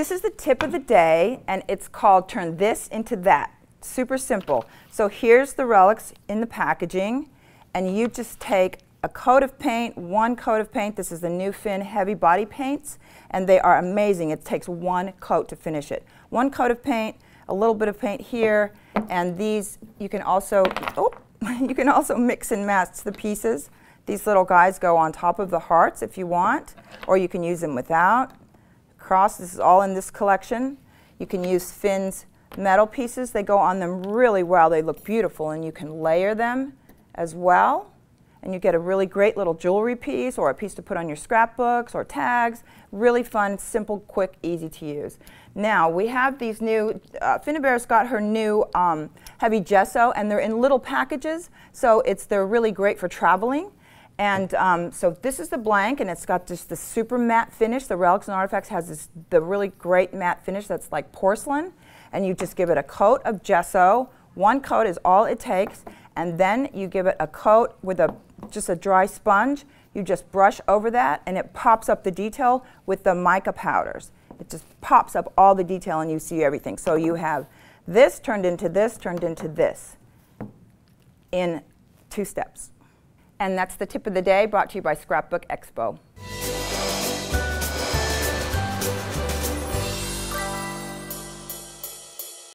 This is the tip of the day, and it's called Turn This Into That. Super simple. So here's the relics in the packaging, and you just take a coat of paint, one coat of paint. This is the New Fin Heavy Body Paints, and they are amazing. It takes one coat to finish it. One coat of paint, a little bit of paint here, and these you can also, oh, you can also mix and match the pieces. These little guys go on top of the hearts if you want, or you can use them without across. This is all in this collection. You can use Finn's metal pieces. They go on them really well. They look beautiful and you can layer them as well. And you get a really great little jewelry piece or a piece to put on your scrapbooks or tags. Really fun, simple, quick, easy to use. Now, we have these new, uh, Finnebear's got her new um, heavy gesso and they're in little packages. So it's, they're really great for traveling. And um, so this is the blank, and it's got just the super matte finish. The Relics and Artifacts has this, the really great matte finish that's like porcelain. And you just give it a coat of gesso. One coat is all it takes. And then you give it a coat with a just a dry sponge. You just brush over that, and it pops up the detail with the mica powders. It just pops up all the detail, and you see everything. So you have this turned into this, turned into this in two steps. And that's the tip of the day brought to you by Scrapbook Expo.